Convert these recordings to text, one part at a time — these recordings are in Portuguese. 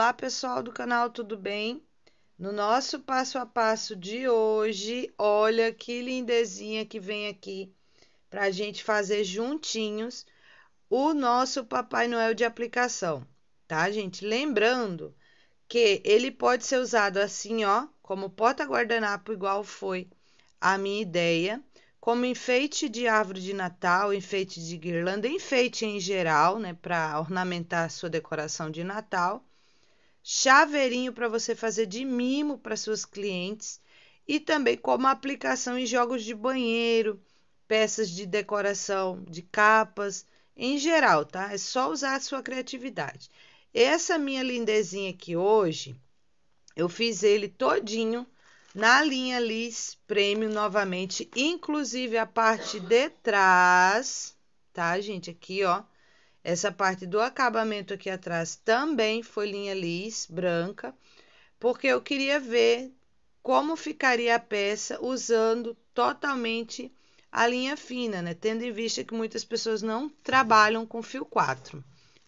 Olá, pessoal do canal, tudo bem? No nosso passo a passo de hoje, olha que lindezinha que vem aqui para a gente fazer juntinhos o nosso Papai Noel de aplicação, tá, gente? Lembrando que ele pode ser usado assim, ó, como porta-guardanapo, igual foi a minha ideia, como enfeite de árvore de Natal, enfeite de guirlanda, enfeite em geral, né, para ornamentar a sua decoração de Natal chaveirinho para você fazer de mimo para suas clientes e também como aplicação em jogos de banheiro, peças de decoração, de capas, em geral, tá? É só usar a sua criatividade. Essa minha lindezinha aqui hoje, eu fiz ele todinho na linha Liz Prêmio novamente, inclusive a parte de trás, tá, gente? Aqui, ó. Essa parte do acabamento aqui atrás também foi linha lis, branca, porque eu queria ver como ficaria a peça usando totalmente a linha fina, né? Tendo em vista que muitas pessoas não trabalham com fio 4,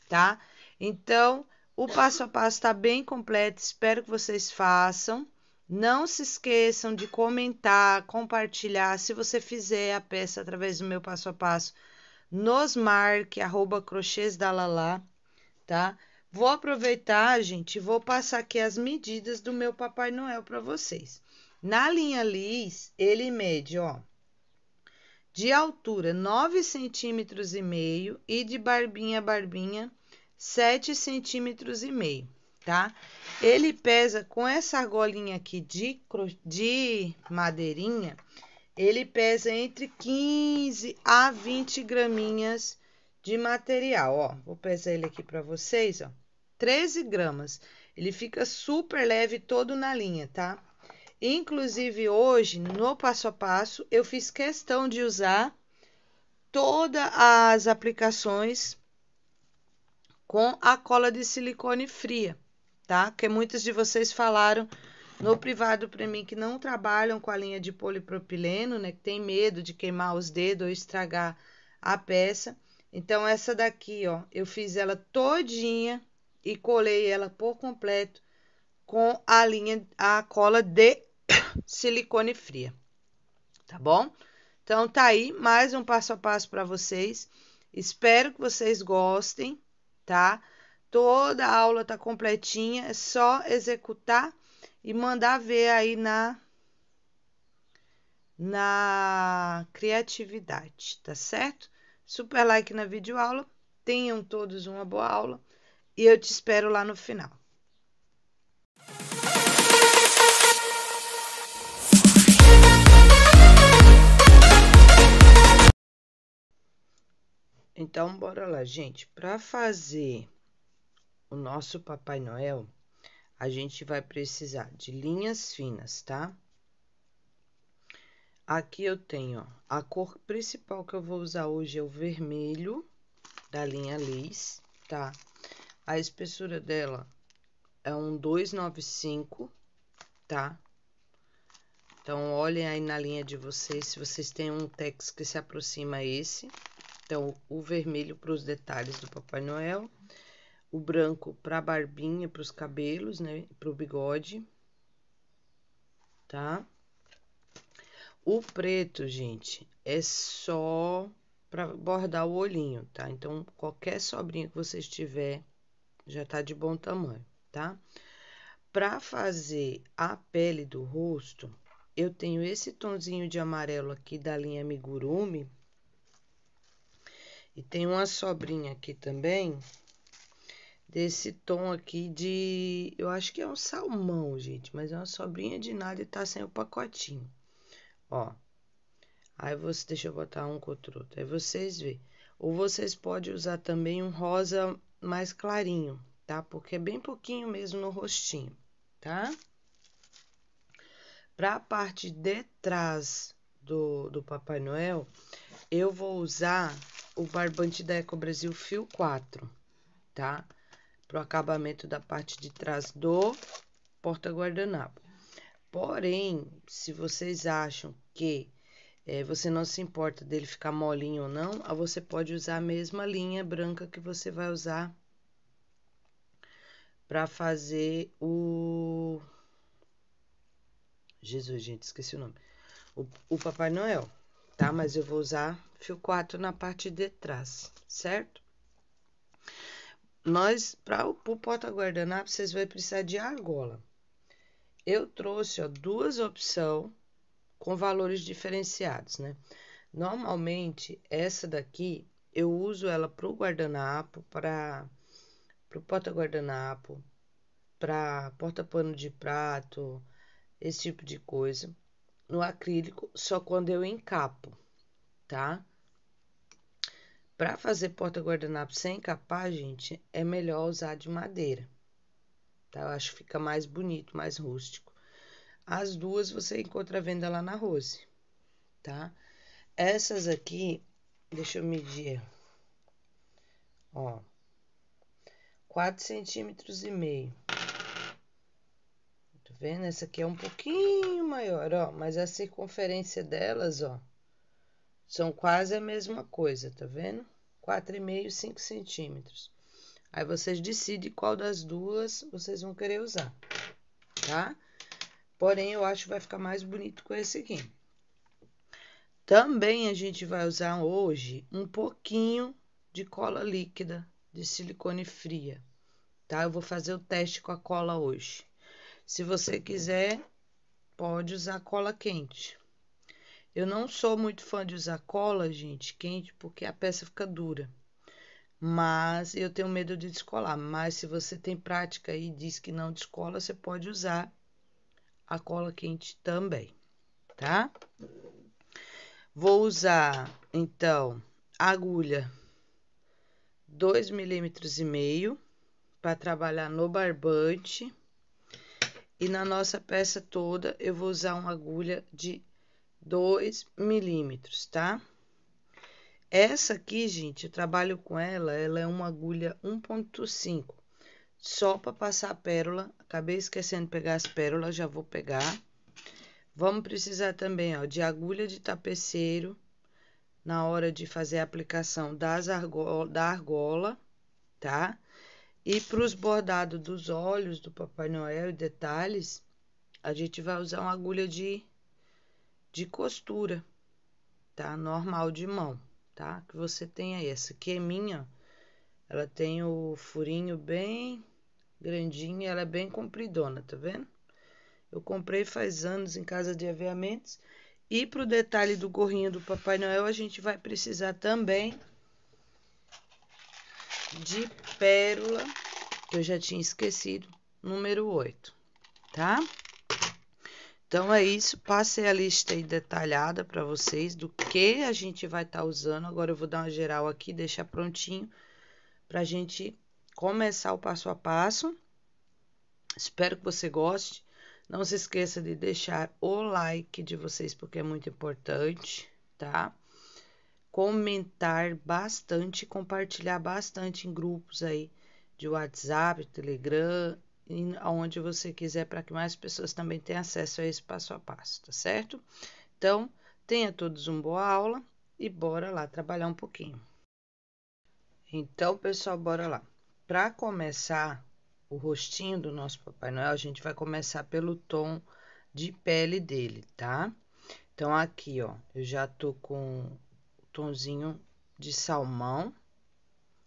tá? Então, o passo a passo está bem completo, espero que vocês façam. Não se esqueçam de comentar, compartilhar. Se você fizer a peça através do meu passo a passo, nos marque, arroba crochês da Lala, tá? Vou aproveitar, gente, vou passar aqui as medidas do meu Papai Noel para vocês. Na linha Liz, ele mede, ó, de altura 9 centímetros e meio e de barbinha a barbinha 7 centímetros e meio, tá? Ele pesa com essa argolinha aqui de, de madeirinha, ele pesa entre 15 a 20 graminhas de material. Ó, vou pesar ele aqui para vocês, ó. 13 gramas. Ele fica super leve todo na linha, tá? Inclusive hoje, no passo a passo, eu fiz questão de usar todas as aplicações com a cola de silicone fria, tá? Que muitas de vocês falaram no privado, para mim, que não trabalham com a linha de polipropileno, né? Que tem medo de queimar os dedos ou estragar a peça. Então, essa daqui, ó, eu fiz ela todinha e colei ela por completo com a linha, a cola de silicone fria, tá bom? Então, tá aí mais um passo a passo para vocês. Espero que vocês gostem, tá? Toda a aula tá completinha, é só executar e mandar ver aí na na criatividade, tá certo? Super like na videoaula. Tenham todos uma boa aula e eu te espero lá no final. Então, bora lá, gente. Para fazer o nosso Papai Noel, a gente vai precisar de linhas finas, tá? Aqui eu tenho ó, a cor principal que eu vou usar hoje é o vermelho da linha Liz, tá? A espessura dela é um 295, tá? Então, olhem aí na linha de vocês se vocês têm um tex que se aproxima a esse. Então, o vermelho para os detalhes do Papai Noel o branco para a barbinha, para os cabelos, né, para o bigode, tá? O preto, gente, é só para bordar o olhinho, tá? Então, qualquer sobrinha que vocês tiver já tá de bom tamanho, tá? Para fazer a pele do rosto, eu tenho esse tonzinho de amarelo aqui da linha Migurumi. E tem uma sobrinha aqui também, desse tom aqui de. Eu acho que é um salmão, gente, mas é uma sobrinha de nada e tá sem o pacotinho. Ó. Aí você. Deixa eu botar um contra outro. Aí vocês vê. Ou vocês podem usar também um rosa mais clarinho, tá? Porque é bem pouquinho mesmo no rostinho, tá? Para a parte de trás do, do Papai Noel, eu vou usar o barbante da Eco Brasil Fio 4, Tá? para o acabamento da parte de trás do porta-guardanapo. Porém, se vocês acham que é, você não se importa dele ficar molinho ou não, ah, você pode usar a mesma linha branca que você vai usar para fazer o. Jesus, gente, esqueci o nome. O, o Papai Noel, tá? Mas eu vou usar fio 4 na parte de trás, certo? Nós, para o porta guardanapo, vocês vão precisar de argola. Eu trouxe ó, duas opções com valores diferenciados, né? Normalmente, essa daqui, eu uso ela para o guardanapo, para o porta-guardanapo, para porta-pano de prato, esse tipo de coisa, no acrílico, só quando eu encapo, tá? Para fazer porta guardanapo sem capar, gente, é melhor usar de madeira. Tá? Eu acho que fica mais bonito, mais rústico. As duas você encontra a venda lá na Rose, tá? Essas aqui, deixa eu medir. Ó. 4 centímetros e meio. Tá vendo? Essa aqui é um pouquinho maior, ó. Mas a circunferência delas, ó, são quase a mesma coisa, tá vendo? 4,5, 5 centímetros. Aí vocês decidem qual das duas vocês vão querer usar, tá? Porém, eu acho que vai ficar mais bonito com esse aqui. Também a gente vai usar hoje um pouquinho de cola líquida de silicone fria, tá? Eu vou fazer o teste com a cola hoje. Se você quiser, pode usar cola quente, eu não sou muito fã de usar cola, gente, quente, porque a peça fica dura. Mas eu tenho medo de descolar. Mas se você tem prática e diz que não descola, você pode usar a cola quente também, tá? Vou usar, então, agulha 2,5 milímetros e meio para trabalhar no barbante. E na nossa peça toda, eu vou usar uma agulha de 2 milímetros, tá? Essa aqui, gente, eu trabalho com ela, ela é uma agulha 1.5, só para passar a pérola. Acabei esquecendo de pegar as pérolas, já vou pegar. Vamos precisar também, ó, de agulha de tapeceiro na hora de fazer a aplicação das argola, da argola, tá? E para os bordados dos olhos do Papai Noel e detalhes, a gente vai usar uma agulha de de costura, tá? Normal de mão, tá? Que você tenha essa. Que é minha, ela tem o furinho bem grandinho, ela é bem compridona, tá vendo? Eu comprei faz anos em casa de aviamentos. E para o detalhe do gorrinho do Papai Noel, a gente vai precisar também de pérola, que eu já tinha esquecido, número 8, tá? Então é isso, passei a lista aí detalhada para vocês do que a gente vai estar tá usando. Agora eu vou dar uma geral aqui, deixar prontinho para a gente começar o passo a passo. Espero que você goste. Não se esqueça de deixar o like de vocês porque é muito importante, tá? Comentar bastante, compartilhar bastante em grupos aí de WhatsApp, Telegram, aonde você quiser para que mais pessoas também tenham acesso a esse passo a passo, tá certo? Então, tenha todos uma boa aula e bora lá trabalhar um pouquinho. Então, pessoal, bora lá. Para começar o rostinho do nosso Papai Noel, a gente vai começar pelo tom de pele dele, tá? Então, aqui, ó, eu já tô com o tonzinho de salmão.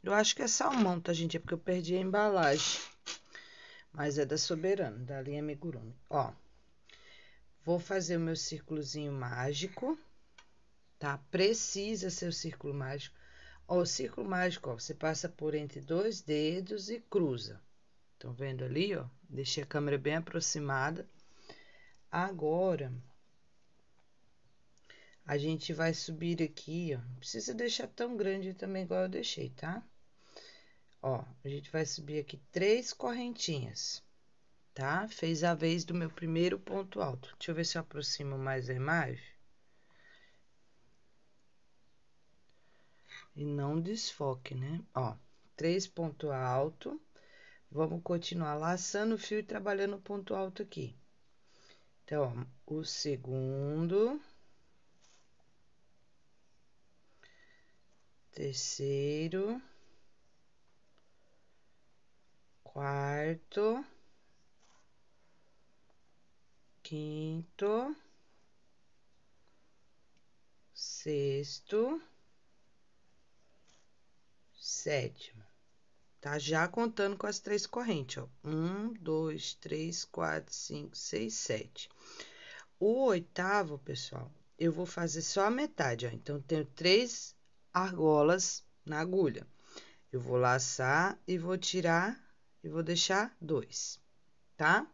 Eu acho que é salmão, tá, gente? É porque eu perdi a embalagem mas é da Soberano, da linha Amigurumi. Ó, vou fazer o meu círculozinho mágico, tá? Precisa ser o círculo mágico. Ó, o círculo mágico, ó, você passa por entre dois dedos e cruza. Estão vendo ali, ó? Deixei a câmera bem aproximada. Agora, a gente vai subir aqui, ó. Não precisa deixar tão grande também igual eu deixei, tá? Ó, a gente vai subir aqui três correntinhas, tá? Fez a vez do meu primeiro ponto alto. Deixa eu ver se eu aproximo mais a imagem. E não desfoque, né? Ó, três ponto alto. Vamos continuar laçando o fio e trabalhando o ponto alto aqui. Então, ó, o segundo... Terceiro quarto, quinto, sexto, sétimo. Tá já contando com as três correntes, ó. Um, dois, três, quatro, cinco, seis, sete. O oitavo, pessoal, eu vou fazer só a metade, ó. Então, tenho três argolas na agulha. Eu vou laçar e vou tirar e vou deixar dois, tá?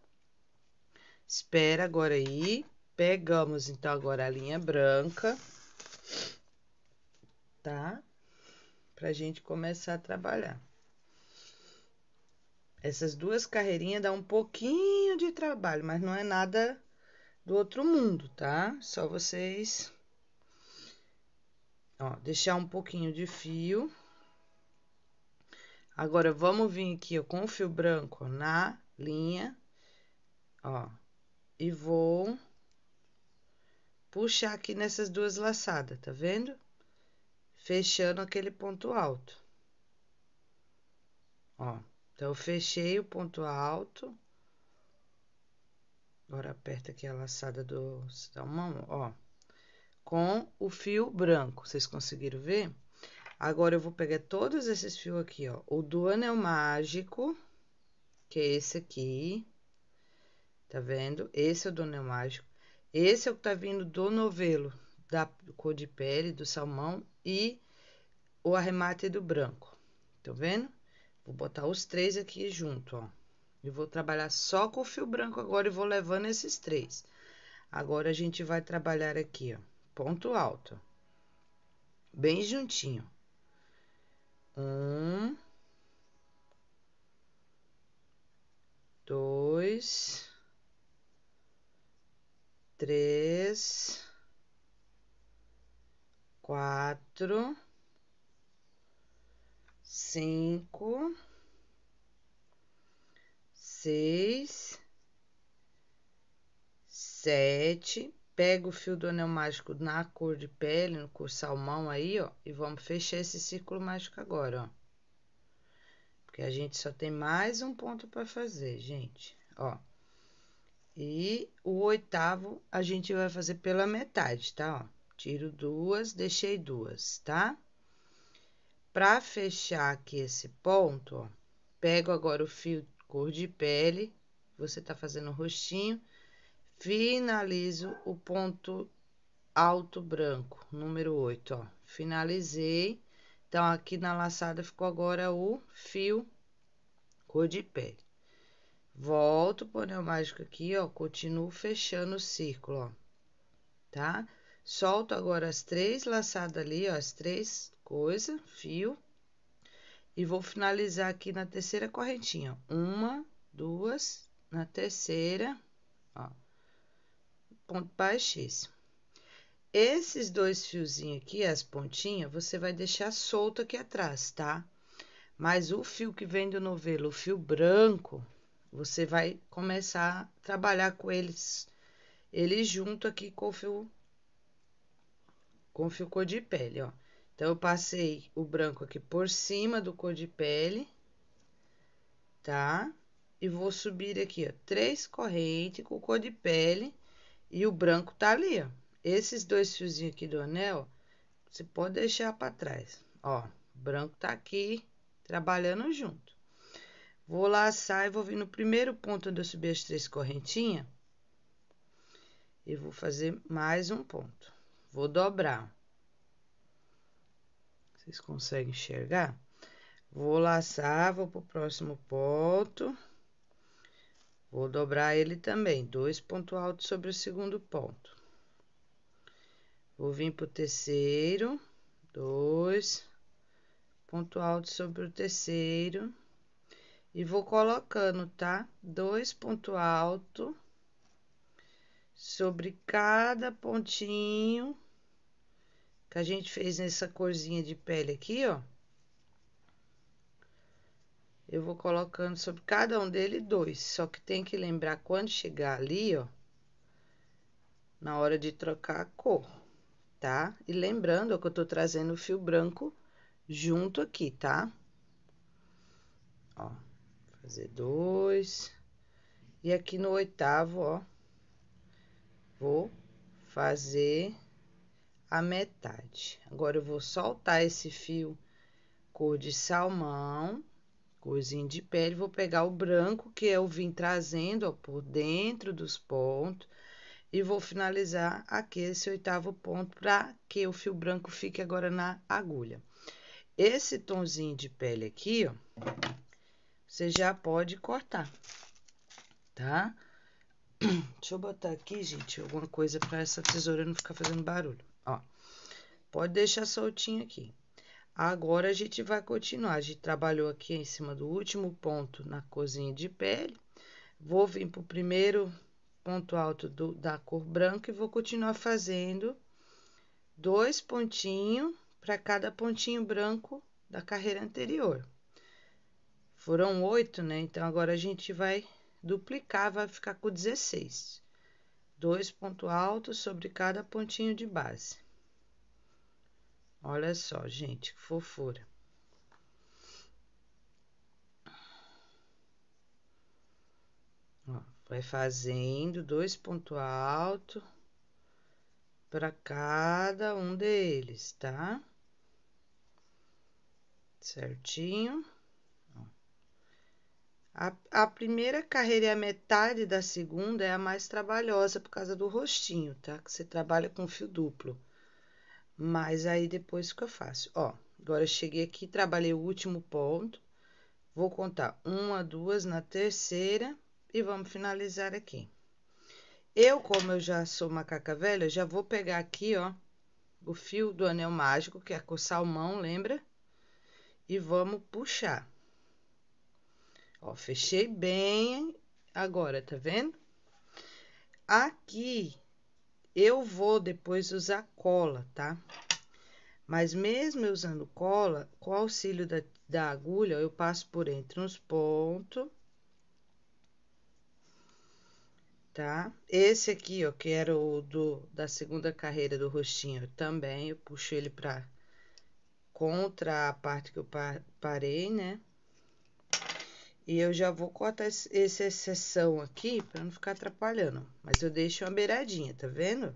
Espera agora aí. Pegamos, então, agora a linha branca, tá? Pra gente começar a trabalhar. Essas duas carreirinhas dá um pouquinho de trabalho, mas não é nada do outro mundo, tá? Só vocês... Ó, deixar um pouquinho de fio Agora, vamos vir aqui ó, com o fio branco na linha, ó, e vou puxar aqui nessas duas laçadas, tá vendo? Fechando aquele ponto alto. Ó, então, fechei o ponto alto. Agora, aperta aqui a laçada do salmão, ó, com o fio branco. Vocês conseguiram ver? Agora eu vou pegar todos esses fios aqui, ó. O do anel mágico, que é esse aqui. Tá vendo? Esse é o do anel mágico. Esse é o que tá vindo do novelo, da cor de pele, do salmão e o arremate do branco. Tá vendo? Vou botar os três aqui junto, ó. E vou trabalhar só com o fio branco agora e vou levando esses três. Agora, a gente vai trabalhar aqui, ó, ponto alto. Bem juntinho. Um, dois, três, quatro, cinco, seis, sete pega o fio do anel mágico na cor de pele, no cor salmão aí, ó, e vamos fechar esse círculo mágico agora, ó. Porque a gente só tem mais um ponto para fazer, gente, ó. E o oitavo a gente vai fazer pela metade, tá, ó. Tiro duas, deixei duas, tá? Para fechar aqui esse ponto, ó, pego agora o fio cor de pele, você tá fazendo o rostinho finalizo o ponto alto branco, número 8, ó. Finalizei. Então, aqui na laçada ficou agora o fio cor de pele. Volto o anel mágico aqui, ó, continuo fechando o círculo, ó, tá? Solto agora as três laçadas ali, ó, as três coisas, fio, e vou finalizar aqui na terceira correntinha, uma, duas, na terceira, ó, ponto baixíssimo. Esses dois fiozinhos aqui, as pontinhas, você vai deixar solto aqui atrás, tá? Mas o fio que vem do novelo, o fio branco, você vai começar a trabalhar com eles, ele junto aqui com o fio, com o fio cor de pele, ó. Então, eu passei o branco aqui por cima do cor de pele, tá? E vou subir aqui, ó, três correntes com cor de pele e o branco tá ali, ó. Esses dois fiozinhos aqui do anel, você pode deixar para trás. Ó, branco tá aqui, trabalhando junto. Vou laçar e vou vir no primeiro ponto onde eu subi as três correntinhas. E vou fazer mais um ponto. Vou dobrar. Vocês conseguem enxergar? Vou laçar, vou pro próximo ponto. Vou dobrar ele também, dois ponto alto sobre o segundo ponto. Vou vir para o terceiro, dois, ponto alto sobre o terceiro. E vou colocando, tá? Dois ponto alto sobre cada pontinho que a gente fez nessa corzinha de pele aqui, ó eu vou colocando sobre cada um dele dois. Só que tem que lembrar quando chegar ali, ó, na hora de trocar a cor, tá? E lembrando ó, que eu tô trazendo o fio branco junto aqui, tá? Ó, fazer dois. E aqui no oitavo, ó, vou fazer a metade. Agora, eu vou soltar esse fio cor de salmão Cozinho de pele, vou pegar o branco que eu vim trazendo ó, por dentro dos pontos e vou finalizar aqui esse oitavo ponto para que o fio branco fique agora na agulha. Esse tonzinho de pele aqui, ó, você já pode cortar, tá? Deixa eu botar aqui, gente, alguma coisa para essa tesoura não ficar fazendo barulho, ó. Pode deixar soltinho aqui. Agora a gente vai continuar. A gente trabalhou aqui em cima do último ponto na cozinha de pele. Vou vir para o primeiro ponto alto do, da cor branca e vou continuar fazendo dois pontinhos para cada pontinho branco da carreira anterior. Foram oito, né? Então agora a gente vai duplicar, vai ficar com 16. Dois pontos altos sobre cada pontinho de base. Olha só, gente, que fofura. Ó, vai fazendo dois pontos altos para cada um deles, tá? Certinho. A, a, primeira carreira e é a metade da segunda é a mais trabalhosa por causa do rostinho, tá? Que você trabalha com fio duplo. Mas aí depois fica fácil. Ó, agora eu cheguei aqui, trabalhei o último ponto. Vou contar uma, duas na terceira e vamos finalizar aqui. Eu, como eu já sou macaca velha, já vou pegar aqui, ó, o fio do anel mágico, que é com salmão, lembra? E vamos puxar. Ó, fechei bem agora, tá vendo? Aqui, eu vou depois usar cola, tá? Mas mesmo usando cola, com o auxílio da, da agulha, eu passo por entre uns pontos, tá? Esse aqui, ó, que era o do, da segunda carreira do roxinho, também eu puxo ele pra contra a parte que eu parei, né? E eu já vou cortar essa exceção aqui para não ficar atrapalhando. Mas eu deixo uma beiradinha, tá vendo?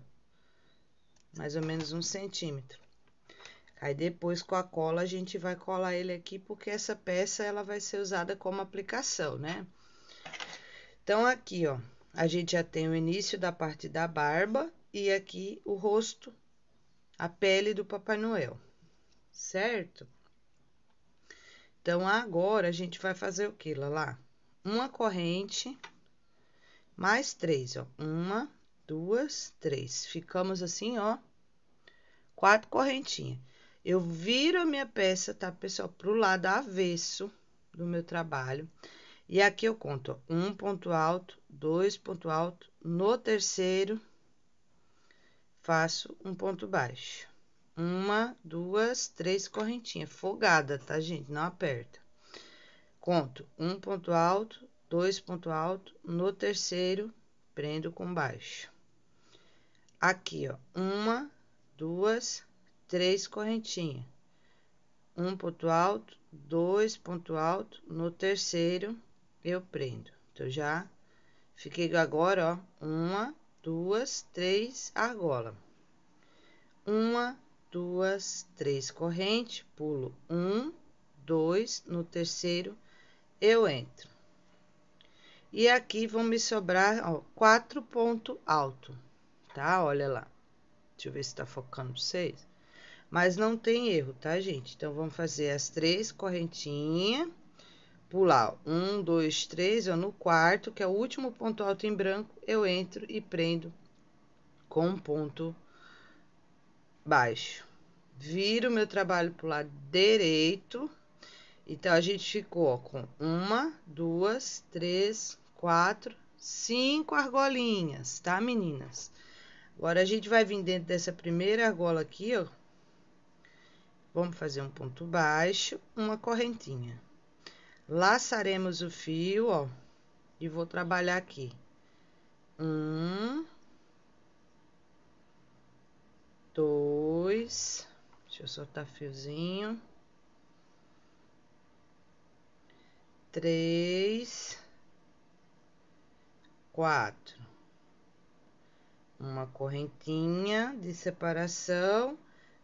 Mais ou menos um centímetro. Aí depois com a cola a gente vai colar ele aqui porque essa peça ela vai ser usada como aplicação, né? Então aqui, ó, a gente já tem o início da parte da barba e aqui o rosto, a pele do Papai Noel, certo? Então, agora, a gente vai fazer o que, Lala? Uma corrente, mais três, ó. Uma, duas, três. Ficamos assim, ó. Quatro correntinhas. Eu viro a minha peça, tá, pessoal? Pro lado avesso do meu trabalho. E aqui eu conto, ó, um ponto alto, dois ponto alto. No terceiro, faço um ponto baixo. Uma, duas, três correntinhas. Folgada, tá, gente? Não aperta. Conto um ponto alto, dois ponto alto. No terceiro, prendo com baixo. Aqui, ó. Uma, duas, três correntinhas. Um ponto alto, dois ponto alto. No terceiro, eu prendo. Então, já fiquei agora, ó. Uma, duas, três, argola. Uma, duas, três correntes, pulo um, dois, no terceiro eu entro. E aqui vão me sobrar, ó, quatro ponto alto, tá? Olha lá. Deixa eu ver se tá focando seis, vocês. Mas não tem erro, tá, gente? Então, vamos fazer as três correntinhas, pular um, dois, três, ó, no quarto, que é o último ponto alto em branco, eu entro e prendo com um ponto baixo viro meu trabalho para o lado direito. Então, a gente ficou com uma, duas, três, quatro, cinco argolinhas, tá, meninas? Agora, a gente vai vir dentro dessa primeira argola aqui, ó. Vamos fazer um ponto baixo, uma correntinha. Laçaremos o fio, ó, e vou trabalhar aqui. Um, dois, Deixa eu soltar fiozinho. Três, quatro. Uma correntinha de separação.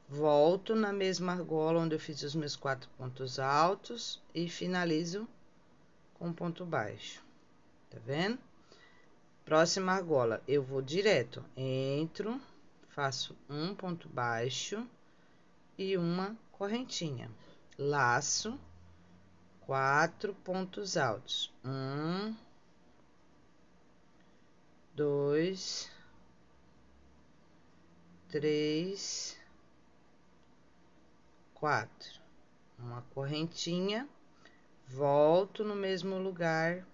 Volto na mesma argola onde eu fiz os meus quatro pontos altos e finalizo com um ponto baixo. Tá vendo? Próxima argola, eu vou direto, entro, faço um ponto baixo e uma correntinha. Laço, quatro pontos altos. Um, dois, três, quatro. Uma correntinha, volto no mesmo lugar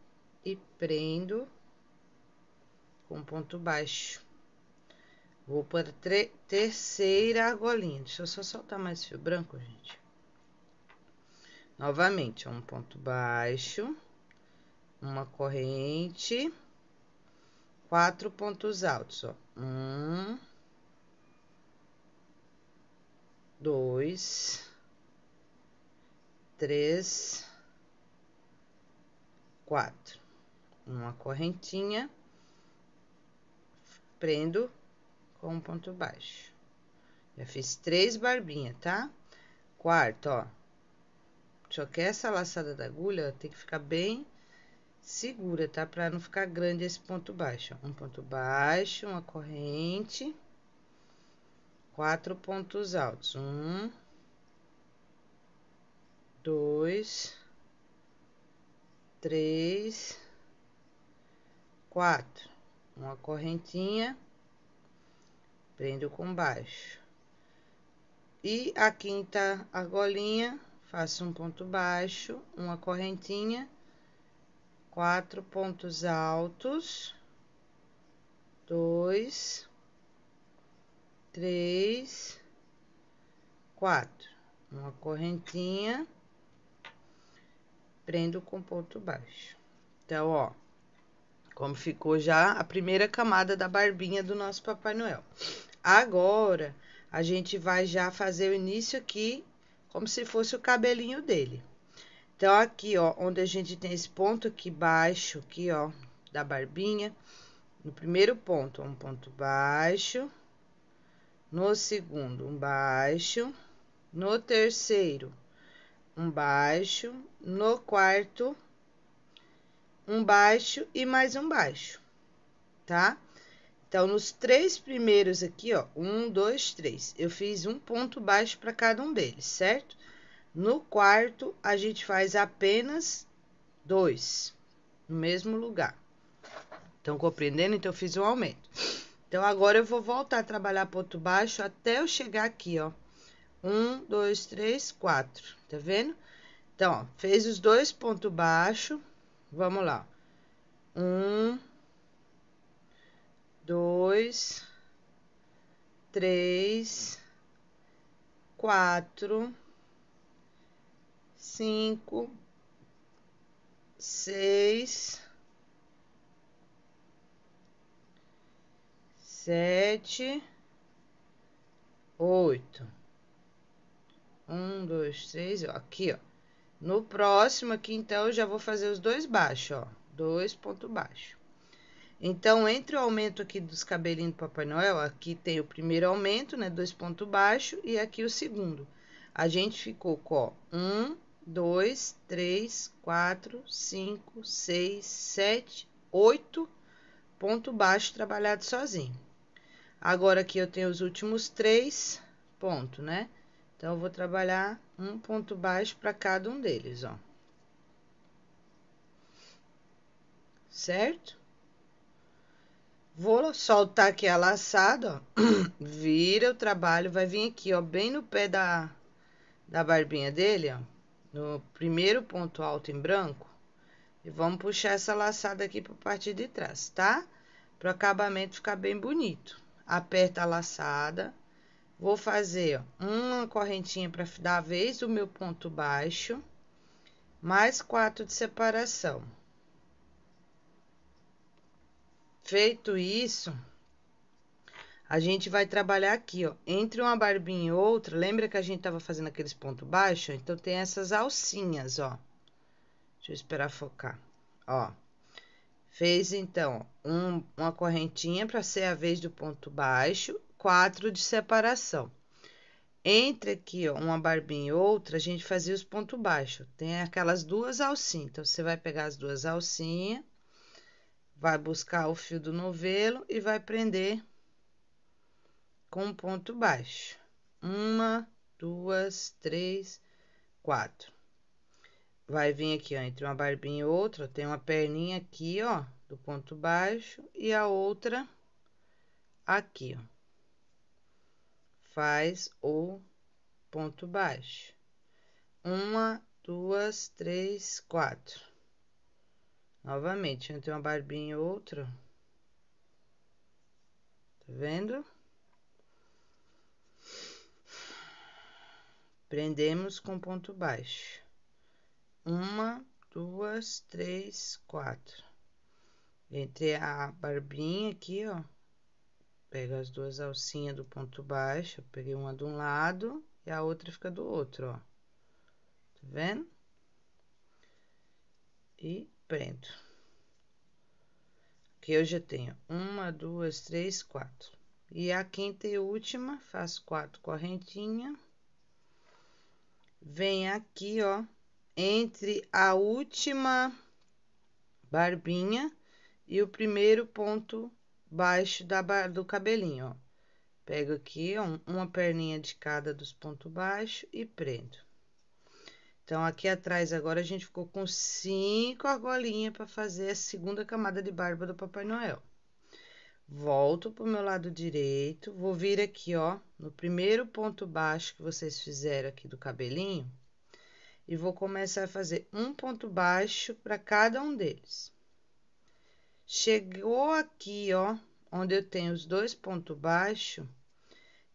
e prendo com ponto baixo. Vou para a terceira argolinha. Deixa eu só soltar mais fio branco, gente. Novamente, um ponto baixo, uma corrente, quatro pontos altos, ó. Um, dois, três, quatro. Uma correntinha, prendo com um ponto baixo. Já fiz três barbinhas, tá? Quarto, ó. Só que essa laçada da agulha tem que ficar bem segura, tá? Pra não ficar grande esse ponto baixo. Um ponto baixo, uma corrente. Quatro pontos altos. Um. Dois. Três. Quatro. Uma correntinha prendo com baixo. E a quinta argolinha, faço um ponto baixo, uma correntinha, quatro pontos altos, dois, três, quatro, uma correntinha, prendo com ponto baixo. Então, ó, como ficou já a primeira camada da barbinha do nosso Papai Noel. Agora, a gente vai já fazer o início aqui, como se fosse o cabelinho dele. Então, aqui, ó, onde a gente tem esse ponto aqui baixo, aqui, ó, da barbinha, no primeiro ponto, um ponto baixo, no segundo, um baixo, no terceiro, um baixo, no quarto, um baixo e mais um baixo, tá? Então, nos três primeiros aqui, ó, um, dois, três, eu fiz um ponto baixo para cada um deles, certo? No quarto, a gente faz apenas dois, no mesmo lugar. Estão compreendendo? Então, eu fiz um aumento. Então, agora eu vou voltar a trabalhar ponto baixo até eu chegar aqui, ó. Um, dois, três, quatro, tá vendo? Então, ó, fez os dois pontos baixo, vamos lá. Um, dois, três, quatro, cinco, seis, sete, oito. Um, dois, três, ó, aqui, ó. No próximo aqui, então, eu já vou fazer os dois baixos, ó. Dois ponto baixo. Então, entre o aumento aqui dos cabelinhos do Papai Noel, aqui tem o primeiro aumento, né? Dois pontos baixos, e aqui o segundo. A gente ficou com um, dois, três, quatro, cinco, seis, sete, oito ponto baixo trabalhado sozinho. Agora aqui eu tenho os últimos três pontos, né? Então, eu vou trabalhar um ponto baixo para cada um deles, ó. Certo? Vou soltar aqui a laçada, ó. Vira o trabalho, vai vir aqui, ó, bem no pé da, da barbinha dele, ó. No primeiro ponto alto em branco. E vamos puxar essa laçada aqui pra parte de trás, tá? Pro acabamento ficar bem bonito. Aperta a laçada. Vou fazer, ó, uma correntinha pra dar a vez do meu ponto baixo. Mais quatro de separação. Feito isso, a gente vai trabalhar aqui, ó, entre uma barbinha e outra, lembra que a gente tava fazendo aqueles pontos baixos? Então, tem essas alcinhas, ó. Deixa eu esperar focar, ó. Fez, então, um, uma correntinha para ser a vez do ponto baixo, quatro de separação. Entre aqui, ó, uma barbinha e outra, a gente fazia os pontos baixos. Tem aquelas duas alcinhas. Então, você vai pegar as duas alcinhas vai buscar o fio do novelo e vai prender com um ponto baixo. Uma, duas, três, quatro. Vai vir aqui, ó, entre uma barbinha e outra, tem uma perninha aqui, ó, do ponto baixo, e a outra aqui, ó. Faz o ponto baixo. Uma, duas, três, quatro. Novamente, entre uma barbinha e outra. Tá vendo? Prendemos com ponto baixo. Uma, duas, três, quatro. Entre a barbinha aqui, ó. Pega as duas alcinhas do ponto baixo. Peguei uma de um lado e a outra fica do outro, ó. Tá vendo? E prendo. Que eu já tenho uma, duas, três, quatro. E a quinta e última, faço quatro correntinhas. Vem aqui, ó, entre a última barbinha e o primeiro ponto baixo da do cabelinho, ó. Pego aqui, ó, uma perninha de cada dos pontos baixos e prendo. Então, aqui atrás agora a gente ficou com cinco argolinhas para fazer a segunda camada de barba do Papai Noel. Volto para o meu lado direito, vou vir aqui, ó, no primeiro ponto baixo que vocês fizeram aqui do cabelinho, e vou começar a fazer um ponto baixo para cada um deles. Chegou aqui, ó, onde eu tenho os dois pontos baixos,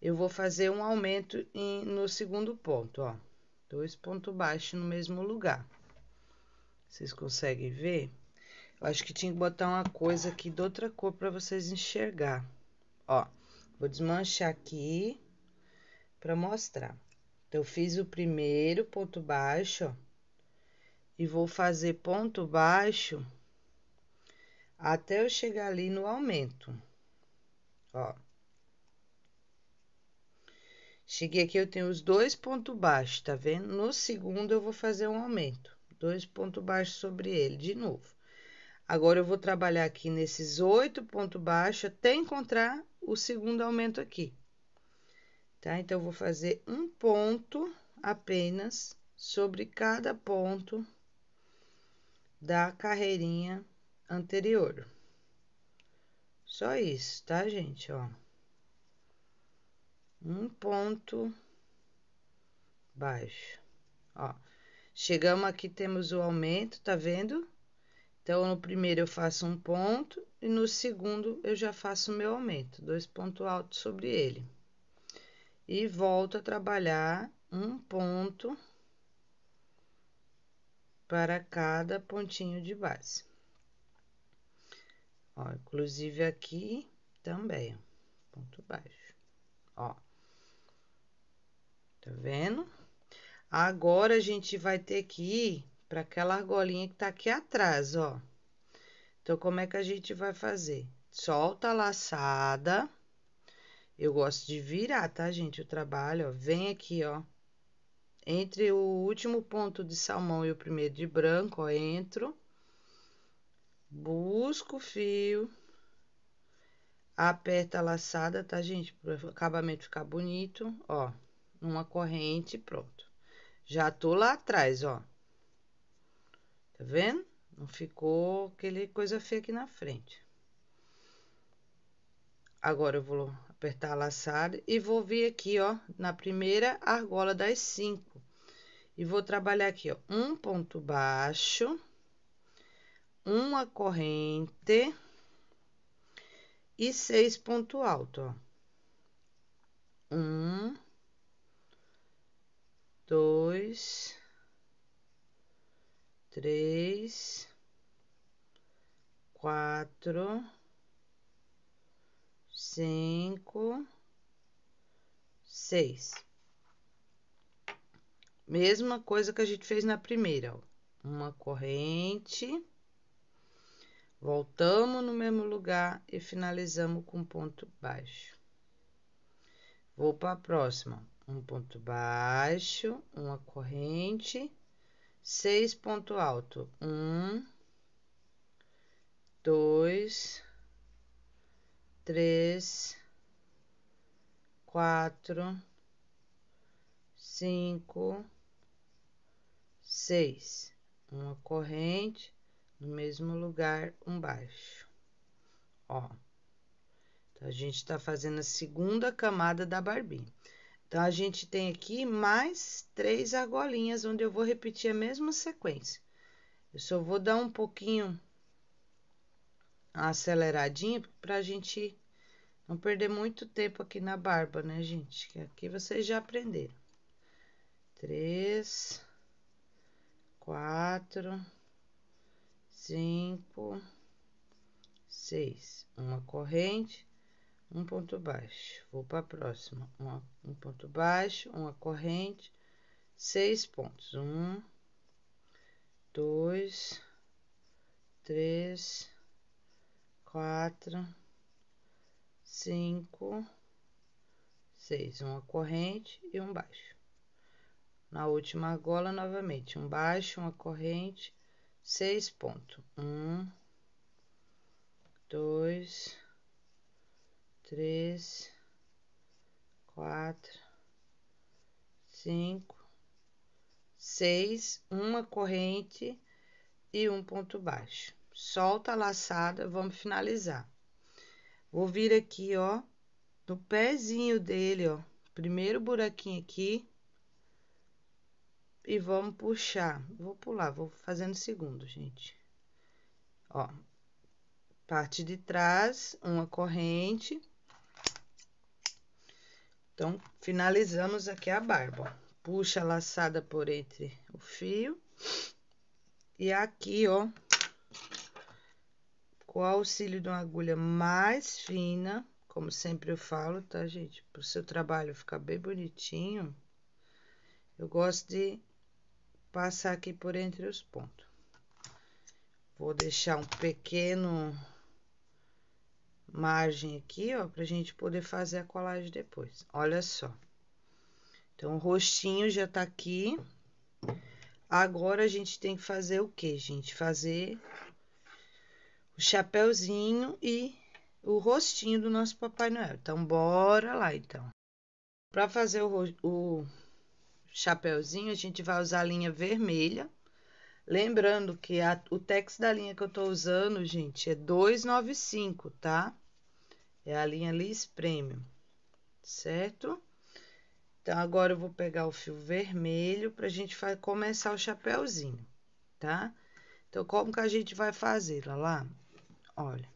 eu vou fazer um aumento em, no segundo ponto, ó dois pontos baixos no mesmo lugar. Vocês conseguem ver? Eu acho que tinha que botar uma coisa aqui de outra cor para vocês enxergar. Ó, vou desmanchar aqui para mostrar. Então, eu fiz o primeiro ponto baixo, ó, e vou fazer ponto baixo até eu chegar ali no aumento. Ó, Cheguei aqui, eu tenho os dois pontos baixos, tá vendo? No segundo eu vou fazer um aumento, dois pontos baixos sobre ele, de novo. Agora eu vou trabalhar aqui nesses oito pontos baixos até encontrar o segundo aumento aqui. Tá? Então, eu vou fazer um ponto apenas sobre cada ponto da carreirinha anterior. Só isso, tá, gente? Ó um ponto baixo. Ó, chegamos aqui, temos o aumento, tá vendo? Então, no primeiro eu faço um ponto e no segundo eu já faço o meu aumento, dois pontos altos sobre ele. E volto a trabalhar um ponto para cada pontinho de base. Ó, inclusive aqui também, ponto baixo. Ó. Tá vendo? Agora, a gente vai ter que ir para aquela argolinha que tá aqui atrás, ó. Então, como é que a gente vai fazer? Solta a laçada. Eu gosto de virar, tá, gente, o trabalho, ó. Vem aqui, ó. Entre o último ponto de salmão e o primeiro de branco, ó, entro. Busco o fio. Aperta a laçada, tá, gente? Para o acabamento ficar bonito, ó numa corrente, pronto. Já tô lá atrás, ó. Tá vendo? Não ficou aquele coisa feia aqui na frente. Agora eu vou apertar a laçada e vou vir aqui, ó, na primeira argola das cinco. E vou trabalhar aqui, ó, um ponto baixo, uma corrente e seis ponto alto, ó. Um, dois, três, quatro, cinco, seis. Mesma coisa que a gente fez na primeira, ó. Uma corrente, voltamos no mesmo lugar e finalizamos com ponto baixo. Vou para a próxima um ponto baixo, uma corrente, seis ponto alto, um, dois, três, quatro, cinco, seis, uma corrente, no mesmo lugar, um baixo, ó. Então, a gente tá fazendo a segunda camada da barbinha. Então, a gente tem aqui mais três argolinhas, onde eu vou repetir a mesma sequência. Eu só vou dar um pouquinho aceleradinho para a gente não perder muito tempo aqui na barba, né, gente? Que aqui vocês já aprenderam. Três, quatro, cinco, seis. Uma corrente, um ponto baixo. Vou para a próxima, uma, um ponto baixo, uma corrente, seis pontos. Um, dois, três, quatro, cinco, seis. Uma corrente e um baixo. Na última argola, novamente, um baixo, uma corrente, seis pontos. Um, dois, três, quatro, cinco, seis, uma corrente e um ponto baixo. Solta a laçada, vamos finalizar. Vou vir aqui, ó, no pezinho dele, ó, primeiro buraquinho aqui e vamos puxar. Vou pular, vou fazendo segundo, gente. Ó, parte de trás, uma corrente então, finalizamos aqui a barba. Puxa a laçada por entre o fio. E aqui, ó, com o auxílio de uma agulha mais fina, como sempre eu falo, tá, gente? Para o seu trabalho ficar bem bonitinho, eu gosto de passar aqui por entre os pontos. Vou deixar um pequeno margem aqui, ó, pra gente poder fazer a colagem depois. Olha só. Então, o rostinho já tá aqui. Agora, a gente tem que fazer o que, gente? Fazer o chapéuzinho e o rostinho do nosso Papai Noel. Então, bora lá, então. Para fazer o, o chapéuzinho, a gente vai usar a linha vermelha. Lembrando que a, o tex da linha que eu tô usando, gente, é 295, tá? É a linha Liz Premium, certo? Então, agora eu vou pegar o fio vermelho para a gente começar o chapéuzinho, tá? Então, como que a gente vai fazer? Olha lá, olha.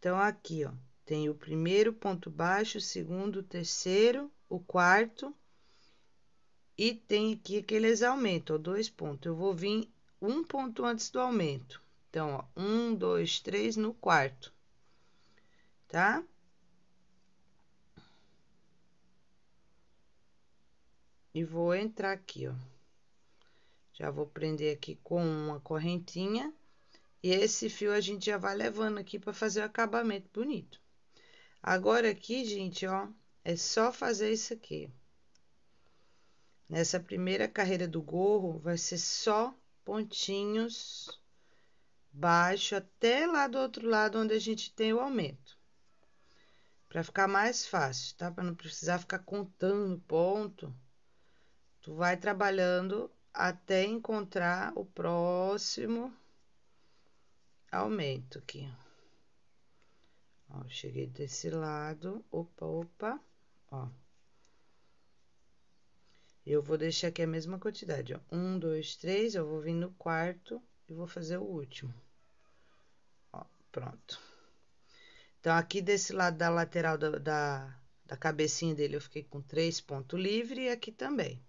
Então, aqui, ó, tem o primeiro ponto baixo, o segundo, o terceiro, o quarto. E tem aqui aqueles aumentos, ó, dois pontos. Eu vou vir um ponto antes do aumento. Então, ó, um, dois, três no quarto tá? E vou entrar aqui, ó. Já vou prender aqui com uma correntinha. E esse fio a gente já vai levando aqui para fazer o acabamento bonito. Agora aqui, gente, ó, é só fazer isso aqui. Nessa primeira carreira do gorro, vai ser só pontinhos baixo até lá do outro lado onde a gente tem o aumento. Para ficar mais fácil, tá? Para não precisar ficar contando ponto. Tu vai trabalhando até encontrar o próximo aumento aqui. Ó, cheguei desse lado. Opa, opa, ó. Eu vou deixar aqui a mesma quantidade, ó. Um, dois, três, eu vou vir no quarto e vou fazer o último. Ó, pronto. Então, aqui desse lado da lateral da, da, da cabecinha dele, eu fiquei com três pontos livres e aqui também.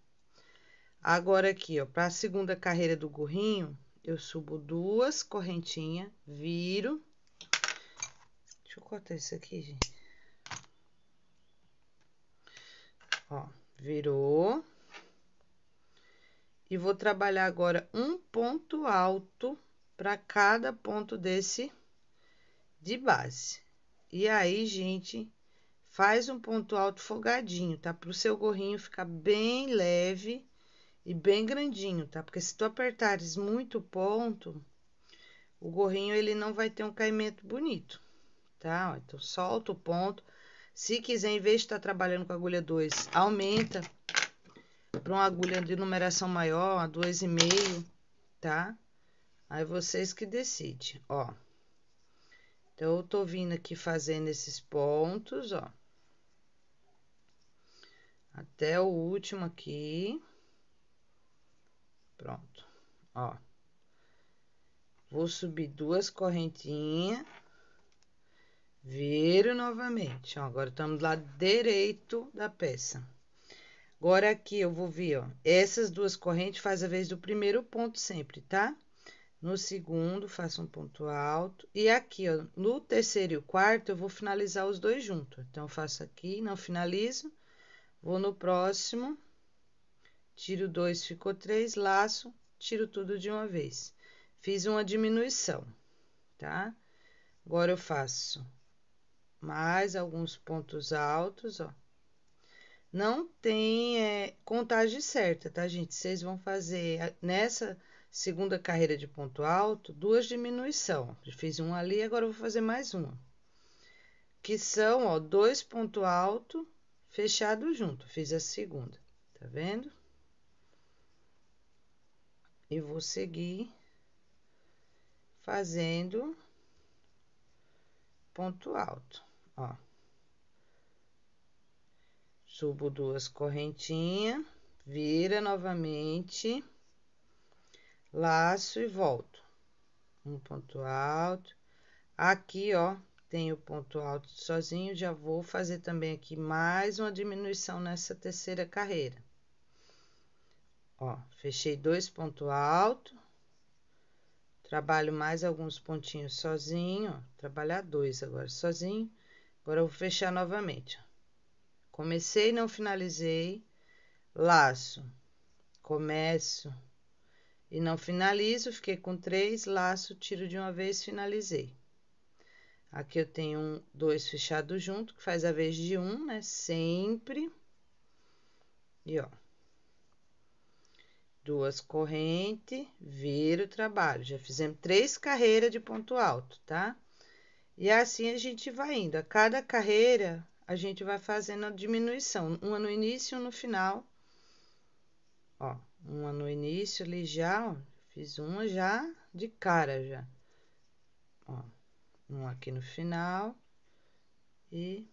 Agora, aqui, ó, para a segunda carreira do gorrinho, eu subo duas correntinhas, viro. Deixa eu cortar isso aqui, gente. Ó, virou. E vou trabalhar agora um ponto alto para cada ponto desse de base. E aí, gente, faz um ponto alto folgadinho, tá? Para o seu gorrinho ficar bem leve e bem grandinho, tá? Porque se tu apertares muito ponto, o gorrinho ele não vai ter um caimento bonito, tá? Então solta o ponto. Se quiser, em vez de estar tá trabalhando com agulha 2, aumenta para uma agulha de numeração maior, a 2,5, tá? Aí vocês que decidem, ó. Então, eu tô vindo aqui fazendo esses pontos, ó. Até o último aqui. Pronto, ó. Vou subir duas correntinhas. Viro novamente, ó. Agora estamos do lado direito da peça. Agora aqui eu vou vir, ó. Essas duas correntes faz a vez do primeiro ponto sempre, tá? Tá? No segundo, faço um ponto alto. E aqui, ó, no terceiro e o quarto, eu vou finalizar os dois juntos. Então, faço aqui, não finalizo. Vou no próximo. Tiro dois, ficou três. Laço, tiro tudo de uma vez. Fiz uma diminuição, tá? Agora, eu faço mais alguns pontos altos, ó. Não tem é, contagem certa, tá, gente? Vocês vão fazer é, nessa Segunda carreira de ponto alto, duas diminuição. Já fiz uma ali, agora vou fazer mais uma. Que são, ó, dois ponto alto fechado junto. Fiz a segunda, tá vendo? E vou seguir fazendo ponto alto, ó. Subo duas correntinhas, vira novamente laço e volto. Um ponto alto. Aqui, ó, tem o ponto alto sozinho, já vou fazer também aqui mais uma diminuição nessa terceira carreira. Ó, fechei dois pontos alto Trabalho mais alguns pontinhos sozinho, ó, trabalhar dois agora sozinho. Agora eu vou fechar novamente. Comecei, não finalizei. Laço. Começo e não finalizo, fiquei com três, laço, tiro de uma vez, finalizei. Aqui eu tenho um, dois fechados junto, que faz a vez de um, né? Sempre. E ó. Duas correntes, vira o trabalho. Já fizemos três carreiras de ponto alto, tá? E assim a gente vai indo. A cada carreira, a gente vai fazendo a diminuição. Uma no início, uma no final. Ó. Uma no início ali já, ó, fiz uma já de cara já. Ó, um aqui no final e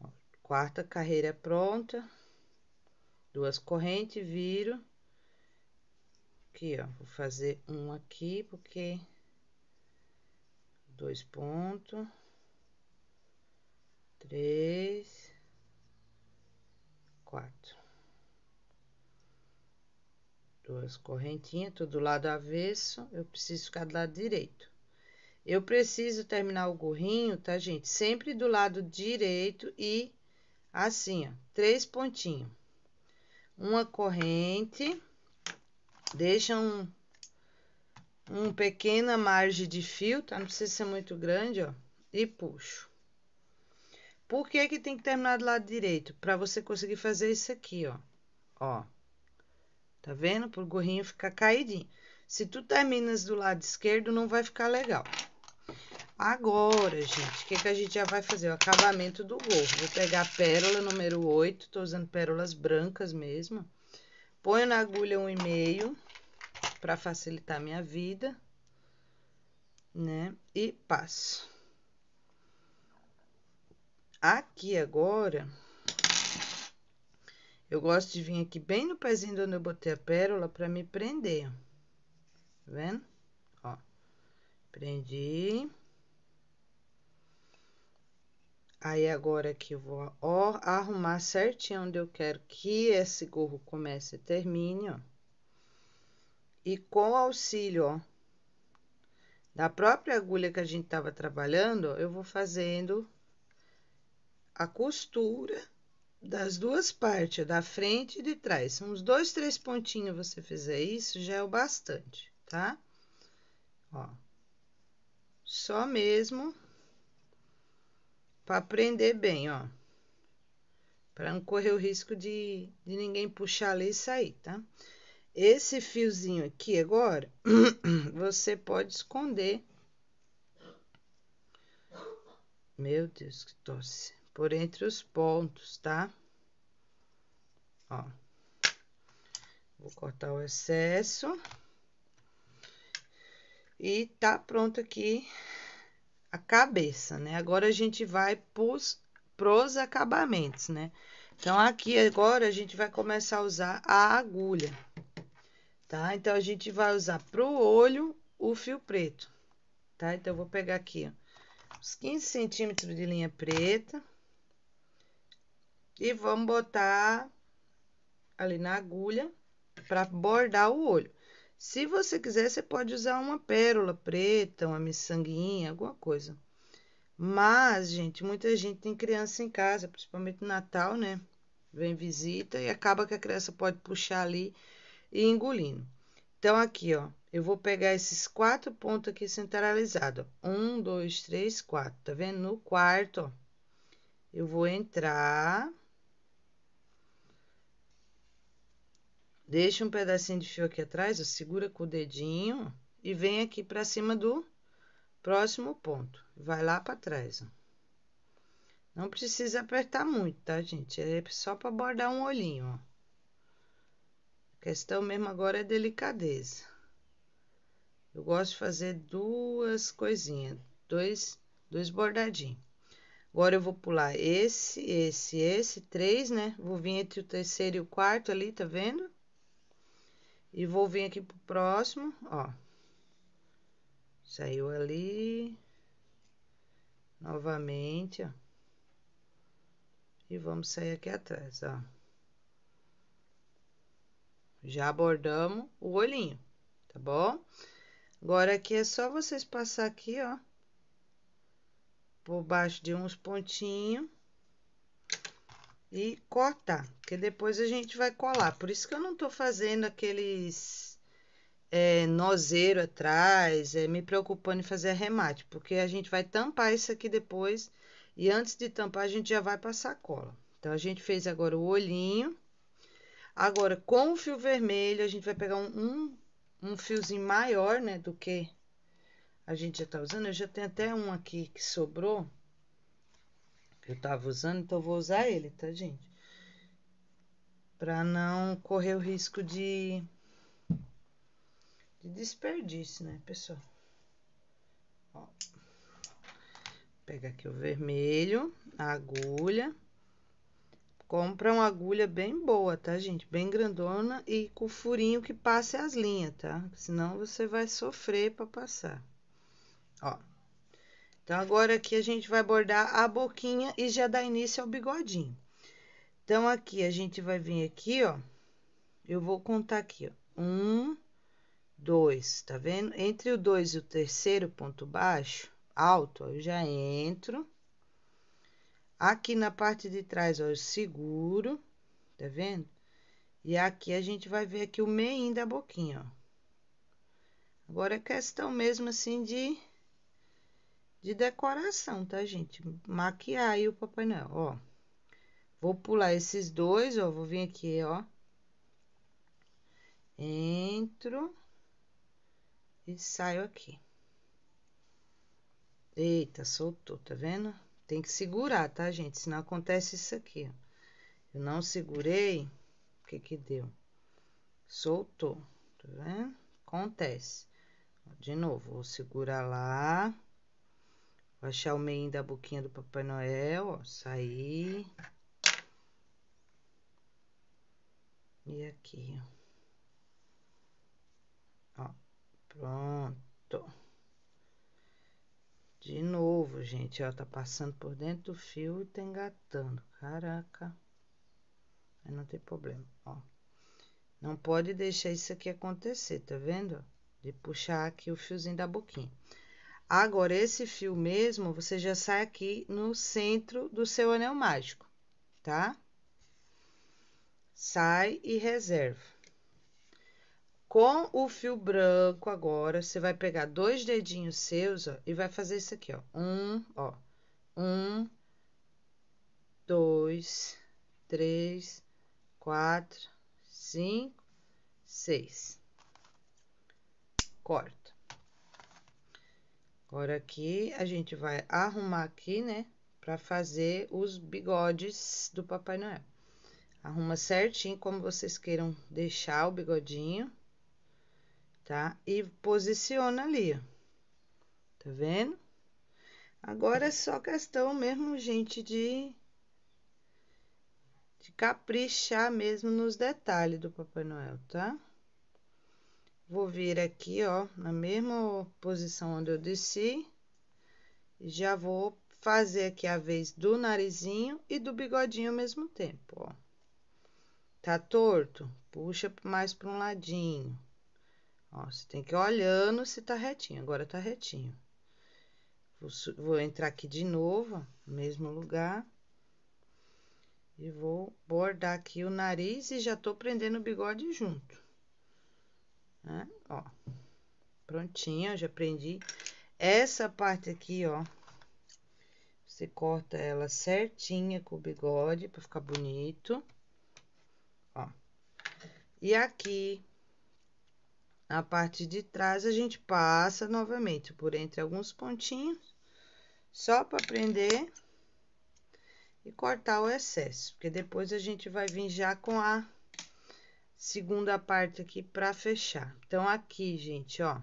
ó, quarta carreira pronta, duas correntes, viro. Aqui, ó, vou fazer um aqui porque dois pontos, três, quatro duas correntinhas, tudo lado avesso, eu preciso ficar do lado direito. Eu preciso terminar o gorrinho, tá, gente? Sempre do lado direito e assim, ó, três pontinhos. Uma corrente, deixa um, um pequena margem de fio, tá? Não precisa ser muito grande, ó, e puxo. Por que que tem que terminar do lado direito? Para você conseguir fazer isso aqui, ó. Ó. Tá vendo? Pro gorrinho ficar caidinho. Se tu terminas tá do lado esquerdo, não vai ficar legal. Agora, gente, o que, que a gente já vai fazer? O acabamento do gorro. Vou pegar a pérola número 8, tô usando pérolas brancas mesmo. Ponho na agulha 1,5 para facilitar a minha vida, né? E passo. Aqui agora, eu gosto de vir aqui bem no pezinho onde eu botei a pérola para me prender. Tá vendo? Ó. Prendi. Aí, agora aqui eu vou ó, arrumar certinho onde eu quero que esse gorro comece e termine, ó. E com o auxílio, ó, da própria agulha que a gente tava trabalhando, ó, eu vou fazendo a costura das duas partes, da frente e de trás. Uns dois, três pontinhos você fizer isso, já é o bastante, tá? Ó, só mesmo para prender bem, ó. Para não correr o risco de, de ninguém puxar ali e sair, tá? Esse fiozinho aqui agora, você pode esconder. Meu Deus, que tosse por entre os pontos, tá? Ó, vou cortar o excesso. E tá pronto aqui a cabeça, né? Agora a gente vai pros, pros acabamentos, né? Então, aqui agora a gente vai começar a usar a agulha, tá? Então, a gente vai usar pro olho o fio preto, tá? Então, eu vou pegar aqui, ó, uns 15 centímetros de linha preta. E vamos botar ali na agulha para bordar o olho. Se você quiser, você pode usar uma pérola preta, uma miçanguinha, alguma coisa. Mas, gente, muita gente tem criança em casa, principalmente no Natal, né? Vem visita e acaba que a criança pode puxar ali e engolindo. Então, aqui, ó, eu vou pegar esses quatro pontos aqui centralizados. Um, dois, três, quatro. Tá vendo? No quarto, ó, eu vou entrar Deixa um pedacinho de fio aqui atrás, ó, segura com o dedinho e vem aqui para cima do próximo ponto. Vai lá para trás, ó. Não precisa apertar muito, tá, gente? É só para bordar um olhinho, ó. A questão mesmo agora é delicadeza. Eu gosto de fazer duas coisinhas, dois, dois bordadinhos. Agora eu vou pular esse, esse, esse, três, né? Vou vir entre o terceiro e o quarto ali, tá vendo? E vou vir aqui pro próximo, ó. Saiu ali. Novamente, ó. E vamos sair aqui atrás, ó. Já abordamos o olhinho, tá bom? Agora aqui é só vocês passar aqui, ó. Por baixo de uns pontinhos e cortar, que depois a gente vai colar. Por isso que eu não tô fazendo aqueles é, nozeiro atrás, é, me preocupando em fazer arremate, porque a gente vai tampar isso aqui depois e antes de tampar a gente já vai passar cola. Então, a gente fez agora o olhinho. Agora, com o fio vermelho, a gente vai pegar um, um, um fiozinho maior, né, do que a gente já tá usando. Eu já tenho até um aqui que sobrou eu tava usando, então vou usar ele, tá, gente? Para não correr o risco de, de desperdício, né, pessoal? Ó. Pega aqui o vermelho, a agulha. Compra uma agulha bem boa, tá, gente? Bem grandona e com furinho que passe as linhas, tá? Senão você vai sofrer para passar. Ó. Então, agora aqui a gente vai bordar a boquinha e já dá início ao bigodinho. Então, aqui a gente vai vir aqui, ó. Eu vou contar aqui, ó. Um, dois, tá vendo? Entre o dois e o terceiro ponto baixo, alto, ó, eu já entro. Aqui na parte de trás, ó, eu seguro, tá vendo? E aqui a gente vai ver aqui o meio da boquinha, ó. Agora é questão mesmo assim de de decoração, tá, gente? Maquiar aí o Papai Noel, ó. Vou pular esses dois, ó, vou vir aqui, ó. Entro e saio aqui. Eita, soltou, tá vendo? Tem que segurar, tá, gente? Senão acontece isso aqui, ó. Eu não segurei, o que que deu? Soltou, tá vendo? Acontece. De novo, vou segurar lá. Achar o meio da boquinha do Papai Noel, ó, sair. E aqui, ó. ó. Pronto. De novo, gente, ó, tá passando por dentro do fio e tá engatando. Caraca. Mas não tem problema, ó. Não pode deixar isso aqui acontecer, tá vendo? De puxar aqui o fiozinho da boquinha. Agora, esse fio mesmo, você já sai aqui no centro do seu anel mágico, tá? Sai e reserva. Com o fio branco agora, você vai pegar dois dedinhos seus, ó, e vai fazer isso aqui, ó. Um, ó. Um, dois, três, quatro, cinco, seis. Corta. Agora aqui a gente vai arrumar aqui, né? Pra fazer os bigodes do Papai Noel. Arruma certinho como vocês queiram deixar o bigodinho, tá? E posiciona ali, ó. Tá vendo? Agora é só questão mesmo, gente, de, de caprichar mesmo nos detalhes do Papai Noel, tá? Vou vir aqui, ó, na mesma posição onde eu desci. Já vou fazer aqui a vez do narizinho e do bigodinho ao mesmo tempo, ó. Tá torto? Puxa mais para um ladinho. Ó, você tem que ir olhando se tá retinho. Agora tá retinho. Vou, vou entrar aqui de novo, ó, mesmo lugar. E vou bordar aqui o nariz e já tô prendendo o bigode junto. Né? Ó, prontinho, já prendi. Essa parte aqui, ó, você corta ela certinha com o bigode pra ficar bonito. Ó. E aqui, a parte de trás, a gente passa novamente por entre alguns pontinhos, só pra prender e cortar o excesso, porque depois a gente vai vir já com a segunda parte aqui para fechar. Então, aqui, gente, ó.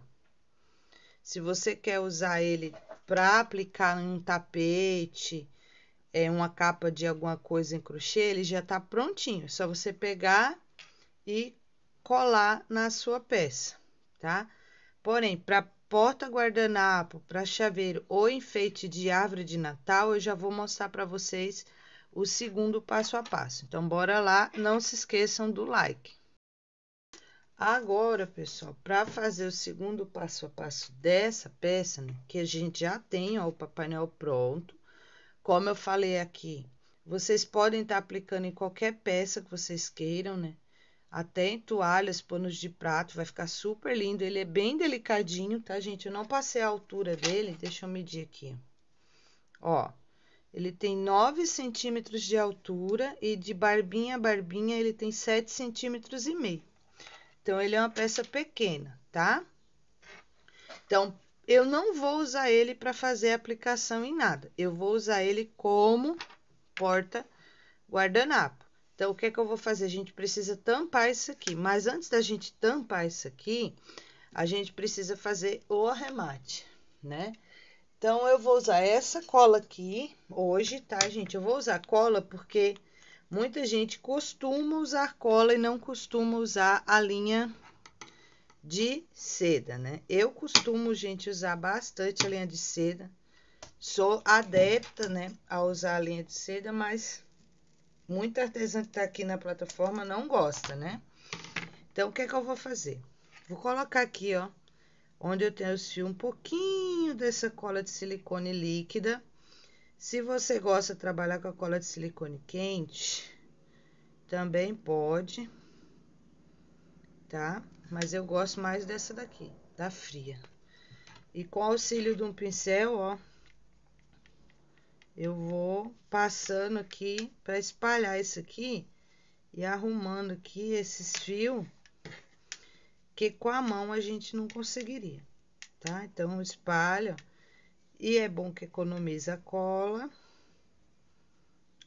Se você quer usar ele para aplicar em um tapete, é uma capa de alguma coisa em crochê, ele já tá prontinho. É só você pegar e colar na sua peça, tá? Porém, para porta guardanapo, para chaveiro ou enfeite de árvore de Natal, eu já vou mostrar para vocês o segundo passo a passo. Então, bora lá, não se esqueçam do like. Agora, pessoal, para fazer o segundo passo a passo dessa peça, né, que a gente já tem ó, o Papai Noel pronto, como eu falei aqui, vocês podem estar tá aplicando em qualquer peça que vocês queiram, né? Até em toalhas, panos de prato, vai ficar super lindo. Ele é bem delicadinho, tá, gente? Eu não passei a altura dele, deixa eu medir aqui. Ó, ele tem 9 centímetros de altura e de barbinha a barbinha ele tem 7 centímetros e meio. Então, ele é uma peça pequena, tá? Então, eu não vou usar ele para fazer aplicação em nada. Eu vou usar ele como porta guardanapo. Então, o que é que eu vou fazer? A gente precisa tampar isso aqui. Mas antes da gente tampar isso aqui, a gente precisa fazer o arremate, né? Então, eu vou usar essa cola aqui hoje, tá, gente? Eu vou usar cola porque Muita gente costuma usar cola e não costuma usar a linha de seda, né? Eu costumo, gente, usar bastante a linha de seda. Sou adepta, né, a usar a linha de seda, mas muita artesã que tá aqui na plataforma não gosta, né? Então, o que é que eu vou fazer? Vou colocar aqui, ó, onde eu tenho os fios, um pouquinho dessa cola de silicone líquida se você gosta de trabalhar com a cola de silicone quente, também pode, tá? Mas eu gosto mais dessa daqui, da fria. E com o auxílio de um pincel, ó, eu vou passando aqui para espalhar isso aqui e arrumando aqui esses fios que com a mão a gente não conseguiria, tá? Então espalha, ó e é bom que economiza cola.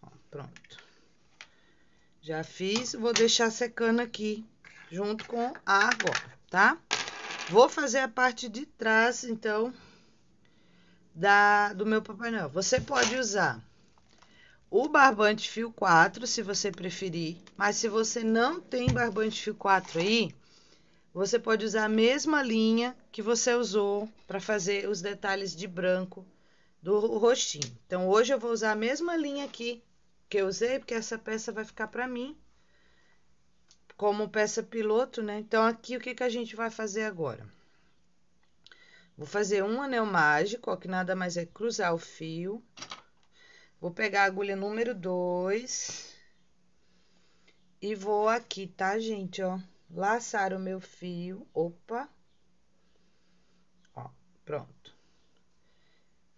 Ó, pronto. Já fiz, vou deixar secando aqui, junto com a água, tá? Vou fazer a parte de trás, então, da, do meu Papai Noel. Você pode usar o barbante fio 4, se você preferir. Mas se você não tem barbante fio 4 aí, você pode usar a mesma linha que você usou para fazer os detalhes de branco do rostinho. Então, hoje eu vou usar a mesma linha aqui que eu usei, porque essa peça vai ficar para mim como peça piloto, né? Então, aqui o que, que a gente vai fazer agora? Vou fazer um anel mágico, ó, que nada mais é cruzar o fio. Vou pegar a agulha número 2 e vou aqui, tá, gente, ó? laçar o meu fio, opa, ó, pronto.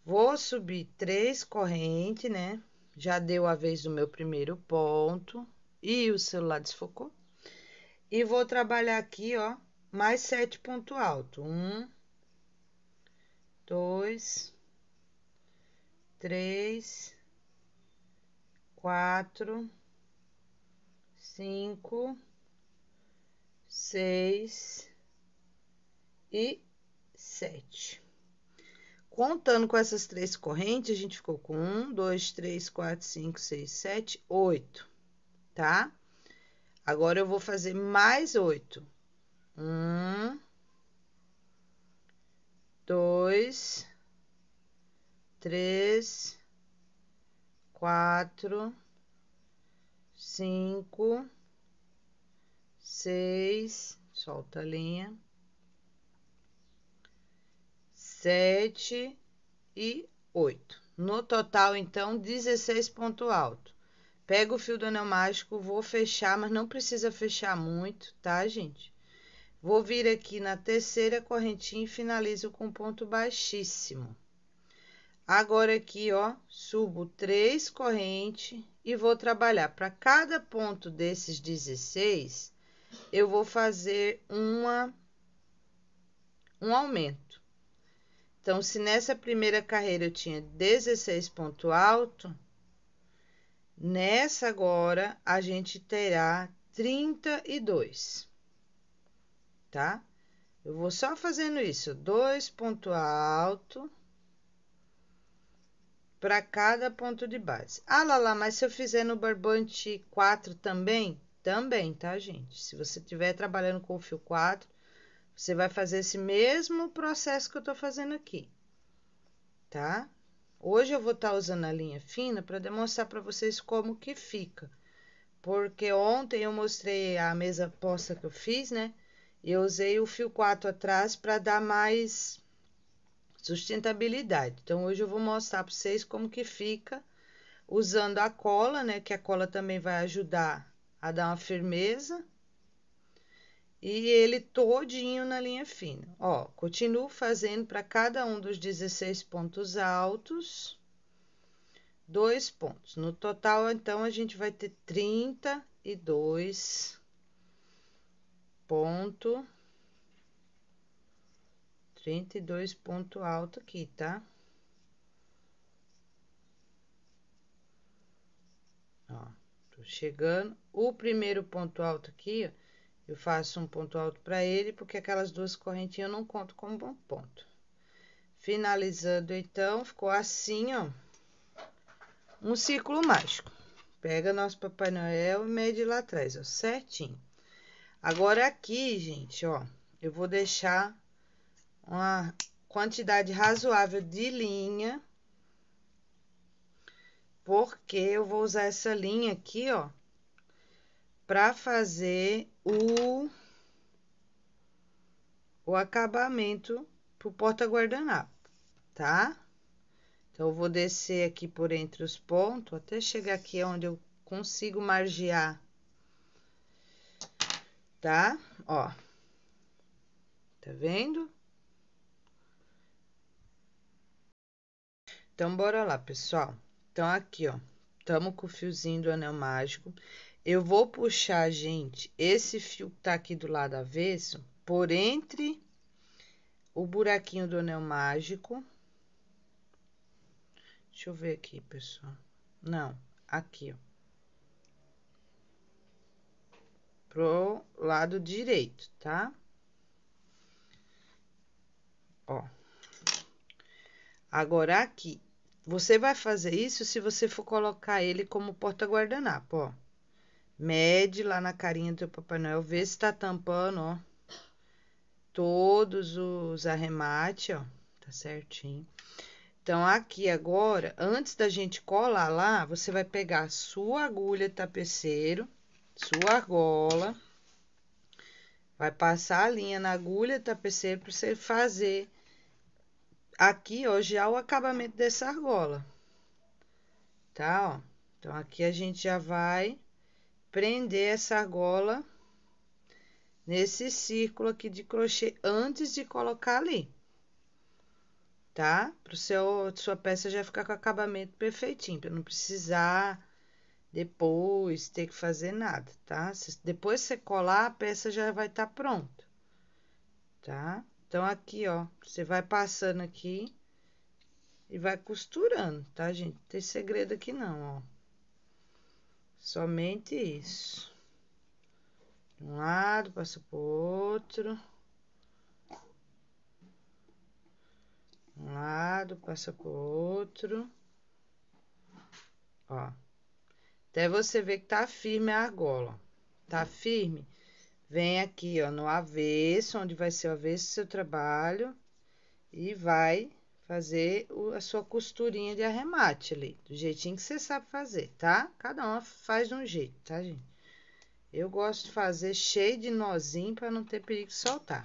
Vou subir três correntes, né? Já deu a vez do meu primeiro ponto. E o celular desfocou. E vou trabalhar aqui, ó, mais sete ponto alto. Um, dois, três, quatro, cinco seis e sete. Contando com essas três correntes, a gente ficou com um, dois, três, quatro, cinco, seis, sete, oito, tá? Agora eu vou fazer mais oito. Um, dois, três, quatro, cinco seis, solta a linha, sete e oito. No total, então, 16 ponto alto. Pego o fio do anel mágico, vou fechar, mas não precisa fechar muito, tá, gente? Vou vir aqui na terceira correntinha e finalizo com ponto baixíssimo. Agora aqui, ó, subo três correntes e vou trabalhar para cada ponto desses 16, eu vou fazer uma, um aumento. Então, se nessa primeira carreira eu tinha 16 ponto alto, nessa agora a gente terá 32, tá? Eu vou só fazendo isso, dois ponto alto para cada ponto de base. Ah, lá, lá, mas se eu fizer no barbante 4 também, também, tá, gente? Se você estiver trabalhando com o fio 4, você vai fazer esse mesmo processo que eu tô fazendo aqui, tá? Hoje eu vou estar tá usando a linha fina para demonstrar para vocês como que fica. Porque ontem eu mostrei a mesa posta que eu fiz, né? E eu usei o fio 4 atrás para dar mais sustentabilidade. Então, hoje eu vou mostrar para vocês como que fica usando a cola, né? Que a cola também vai ajudar a dar uma firmeza e ele todinho na linha fina. Ó, continuo fazendo para cada um dos 16 pontos altos, dois pontos. No total, então, a gente vai ter 32 ponto, 32 ponto alto aqui, tá? Ó alto, chegando. O primeiro ponto alto aqui, eu faço um ponto alto para ele, porque aquelas duas correntinhas eu não conto como ponto. Finalizando, então, ficou assim, ó, um círculo mágico. Pega nosso Papai Noel e mede lá atrás, ó, certinho. Agora aqui, gente, ó, eu vou deixar uma quantidade razoável de linha porque eu vou usar essa linha aqui, ó, para fazer o, o acabamento pro porta-guardanapo, tá? Então, eu vou descer aqui por entre os pontos, até chegar aqui onde eu consigo margear, tá? Ó, tá vendo? Então, bora lá, pessoal. Então, aqui, ó, tamo com o fiozinho do anel mágico. Eu vou puxar, gente, esse fio que tá aqui do lado avesso, por entre o buraquinho do anel mágico. Deixa eu ver aqui, pessoal. Não, aqui, ó. pro lado direito, tá? Ó. Agora, aqui, você vai fazer isso se você for colocar ele como porta-guardanapo, ó. Mede lá na carinha do Papai Noel, vê se tá tampando, ó. Todos os arremates, ó. Tá certinho. Então, aqui agora, antes da gente colar lá, você vai pegar sua agulha tapeceiro, sua argola, vai passar a linha na agulha tapeceiro para você fazer aqui, ó, já é o acabamento dessa argola. Tá, ó. Então, aqui a gente já vai prender essa argola nesse círculo aqui de crochê antes de colocar ali. Tá? Para seu sua peça já ficar com acabamento perfeitinho, para não precisar depois ter que fazer nada, tá? Depois você colar, a peça já vai estar tá pronta, tá? Então, aqui, ó, você vai passando aqui e vai costurando, tá, gente? Não tem segredo aqui não, ó. Somente isso. De um lado, passa pro outro. De um lado, passa pro outro. Ó. Até você ver que tá firme a argola. Tá firme? Vem aqui, ó, no avesso, onde vai ser o avesso do seu trabalho. E vai fazer a sua costurinha de arremate ali, do jeitinho que você sabe fazer, tá? Cada uma faz de um jeito, tá, gente? Eu gosto de fazer cheio de nozinho para não ter perigo de soltar.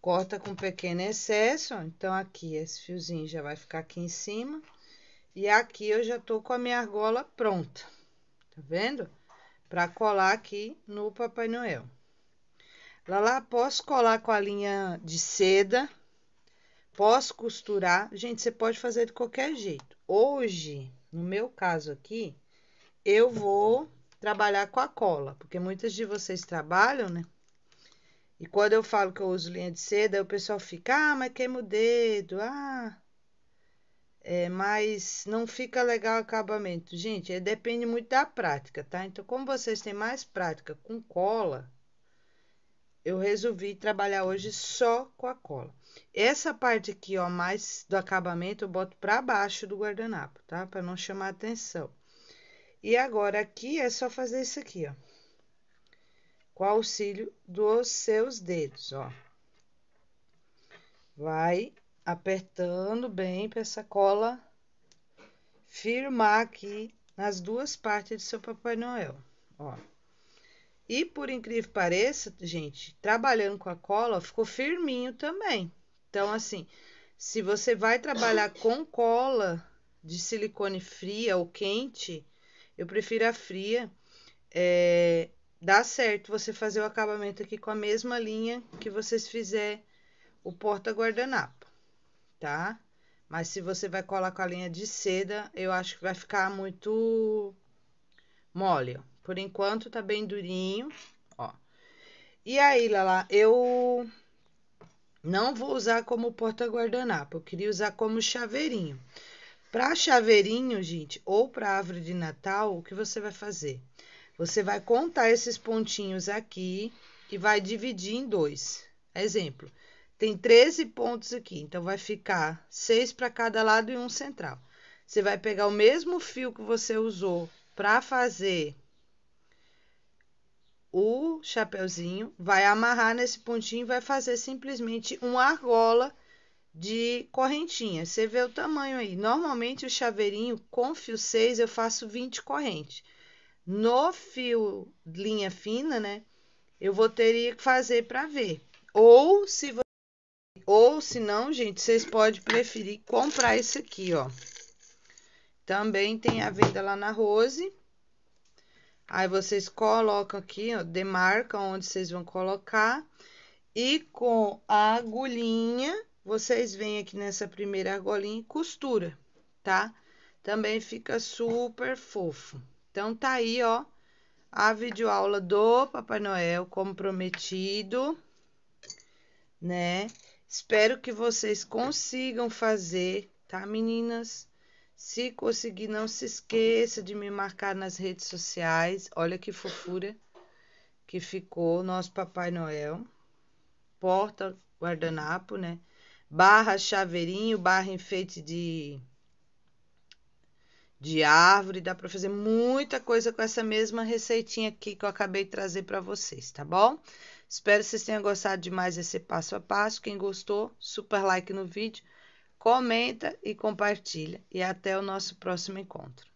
Corta com pequeno excesso, ó, então aqui esse fiozinho já vai ficar aqui em cima. E aqui eu já tô com a minha argola pronta, tá vendo? para colar aqui no Papai Noel. lá, posso colar com a linha de seda, posso costurar. Gente, você pode fazer de qualquer jeito. Hoje, no meu caso aqui, eu vou trabalhar com a cola, porque muitas de vocês trabalham, né? E quando eu falo que eu uso linha de seda, o pessoal fica, ah, mas queima o dedo, ah. É, mas não fica legal o acabamento. Gente, é, depende muito da prática, tá? Então, como vocês têm mais prática com cola, eu resolvi trabalhar hoje só com a cola. Essa parte aqui, ó, mais do acabamento, eu boto pra baixo do guardanapo, tá? Pra não chamar atenção. E agora, aqui, é só fazer isso aqui, ó. Com auxílio dos seus dedos, ó. Vai apertando bem para essa cola firmar aqui nas duas partes do seu Papai Noel, ó. E por incrível que pareça, gente, trabalhando com a cola, ficou firminho também. Então, assim, se você vai trabalhar com cola de silicone fria ou quente, eu prefiro a fria, é, dá certo você fazer o acabamento aqui com a mesma linha que vocês fizer o porta-guardanapo tá? Mas se você vai colar com a linha de seda, eu acho que vai ficar muito mole. Ó. Por enquanto tá bem durinho, ó. E aí, Lala, eu não vou usar como porta guardanapo, eu queria usar como chaveirinho. Para chaveirinho, gente, ou para árvore de Natal, o que você vai fazer? Você vai contar esses pontinhos aqui e vai dividir em dois. Exemplo, tem 13 pontos aqui, então vai ficar seis para cada lado e um central. Você vai pegar o mesmo fio que você usou para fazer o chapeuzinho, vai amarrar nesse pontinho e vai fazer simplesmente uma argola de correntinha. Você vê o tamanho aí. Normalmente o chaveirinho com fio 6 eu faço 20 correntes. No fio linha fina, né? Eu vou ter que fazer para ver. Ou se ou, se não, gente, vocês podem preferir comprar esse aqui, ó. Também tem a venda lá na Rose. Aí, vocês colocam aqui, ó, demarcam onde vocês vão colocar. E com a agulhinha, vocês vêm aqui nessa primeira argolinha e costura, tá? Também fica super fofo. Então, tá aí, ó, a videoaula do Papai Noel, como prometido, né? Espero que vocês consigam fazer, tá, meninas? Se conseguir, não se esqueça de me marcar nas redes sociais. Olha que fofura que ficou nosso Papai Noel. Porta guardanapo, né? Barra chaveirinho, barra enfeite de de árvore, dá para fazer muita coisa com essa mesma receitinha aqui que eu acabei de trazer para vocês, tá bom? Espero que vocês tenham gostado de mais esse passo a passo. Quem gostou, super like no vídeo, comenta e compartilha. E até o nosso próximo encontro.